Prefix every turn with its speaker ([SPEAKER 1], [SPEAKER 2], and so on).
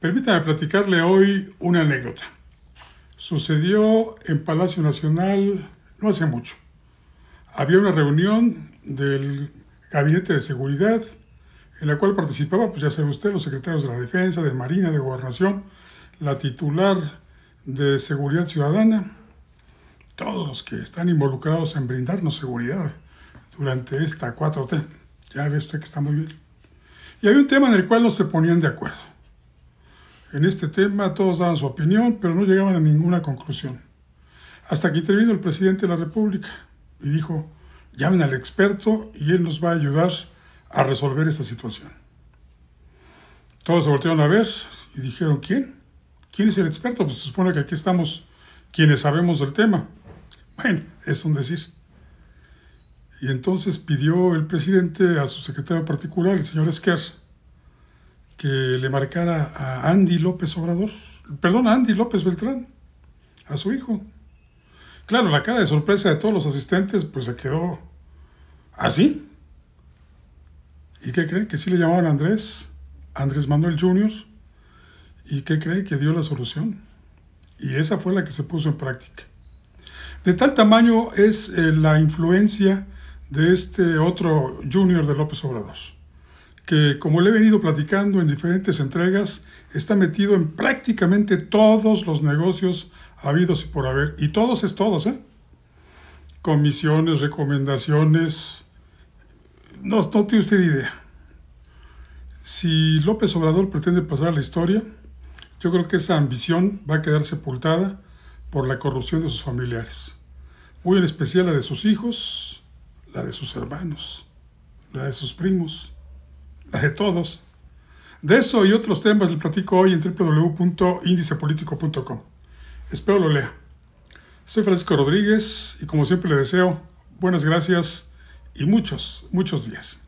[SPEAKER 1] Permítame platicarle hoy una anécdota. Sucedió en Palacio Nacional no hace mucho. Había una reunión del Gabinete de Seguridad en la cual participaban, pues ya sabe usted, los secretarios de la Defensa, de Marina, de Gobernación, la titular de Seguridad Ciudadana, todos los que están involucrados en brindarnos seguridad durante esta 4T. Ya ve usted que está muy bien. Y había un tema en el cual no se ponían de acuerdo en este tema, todos daban su opinión, pero no llegaban a ninguna conclusión. Hasta que intervino el presidente de la República y dijo, llamen al experto y él nos va a ayudar a resolver esta situación. Todos se voltearon a ver y dijeron, ¿quién? ¿Quién es el experto? Pues se supone que aquí estamos quienes sabemos del tema. Bueno, es un decir. Y entonces pidió el presidente a su secretario particular, el señor Esquerra, que le marcara a Andy López Obrador, perdón, a Andy López Beltrán, a su hijo. Claro, la cara de sorpresa de todos los asistentes pues se quedó así. ¿Y qué cree? Que sí le llamaban Andrés, Andrés Manuel Jr. ¿Y qué cree? Que dio la solución. Y esa fue la que se puso en práctica. De tal tamaño es eh, la influencia de este otro Junior de López Obrador que, como le he venido platicando en diferentes entregas, está metido en prácticamente todos los negocios habidos y por haber. Y todos es todos, ¿eh? Comisiones, recomendaciones. No, no tiene usted idea. Si López Obrador pretende pasar la historia, yo creo que esa ambición va a quedar sepultada por la corrupción de sus familiares. Muy en especial la de sus hijos, la de sus hermanos, la de sus primos las de todos. De eso y otros temas le platico hoy en www.indicepolitico.com. Espero lo lea. Soy Francisco Rodríguez y como siempre le deseo buenas gracias y muchos, muchos días.